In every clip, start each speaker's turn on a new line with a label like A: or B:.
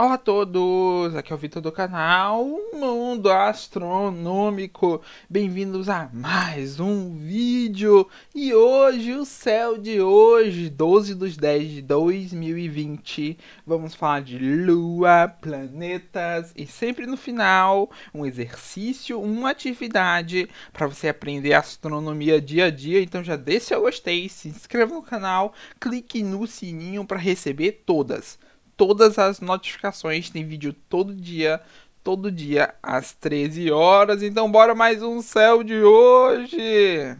A: Olá a todos, aqui é o Vitor do canal Mundo Astronômico. Bem-vindos a mais um vídeo. E hoje, o céu de hoje, 12 dos 10 de 2020, vamos falar de lua, planetas e sempre no final, um exercício, uma atividade para você aprender astronomia dia a dia. Então já deixa seu gostei, se inscreva no canal, clique no sininho para receber todas todas as notificações. Tem vídeo todo dia, todo dia às 13 horas. Então bora mais um céu de hoje.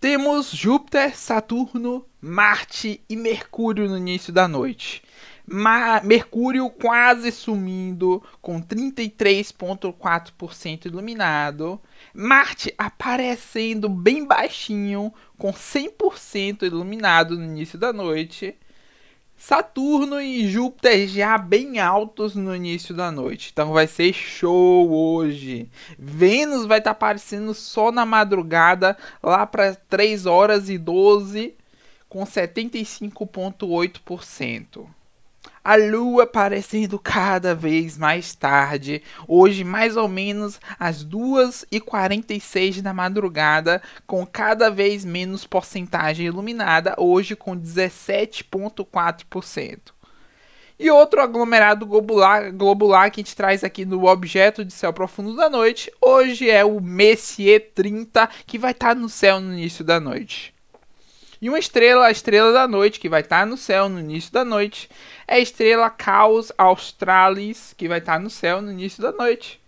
A: Temos Júpiter, Saturno, Marte e Mercúrio no início da noite. Ma Mercúrio quase sumindo, com 33,4% iluminado. Marte aparecendo bem baixinho, com 100% iluminado no início da noite. Saturno e Júpiter já bem altos no início da noite. Então vai ser show hoje. Vênus vai estar tá aparecendo só na madrugada, lá para 3 horas e 12, com 75,8% a lua aparecendo cada vez mais tarde. Hoje, mais ou menos às 2h46 da madrugada, com cada vez menos porcentagem iluminada, hoje com 17,4%. E outro aglomerado globular, globular que a gente traz aqui no Objeto de Céu Profundo da Noite, hoje é o Messier 30, que vai estar tá no céu no início da noite. E uma estrela, a estrela da noite, que vai estar tá no céu no início da noite, é a estrela Caos Australis, que vai estar tá no céu no início da noite.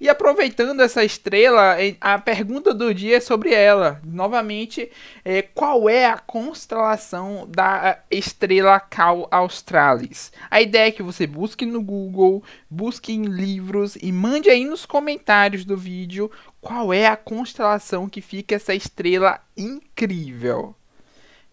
A: E aproveitando essa estrela, a pergunta do dia é sobre ela. Novamente, é, qual é a constelação da estrela Cal Australis? A ideia é que você busque no Google, busque em livros e mande aí nos comentários do vídeo qual é a constelação que fica essa estrela incrível.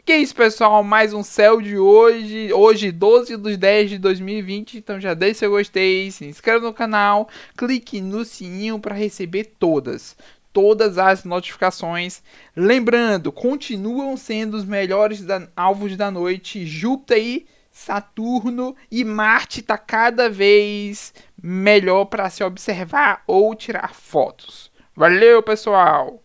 A: Que é isso, pessoal, mais um céu de hoje, hoje 12 de 10 de 2020, então já deixe seu gostei, se inscreva no canal, clique no sininho para receber todas, todas as notificações. Lembrando, continuam sendo os melhores da, alvos da noite, Júpiter e Saturno e Marte está cada vez melhor para se observar ou tirar fotos. Valeu, pessoal!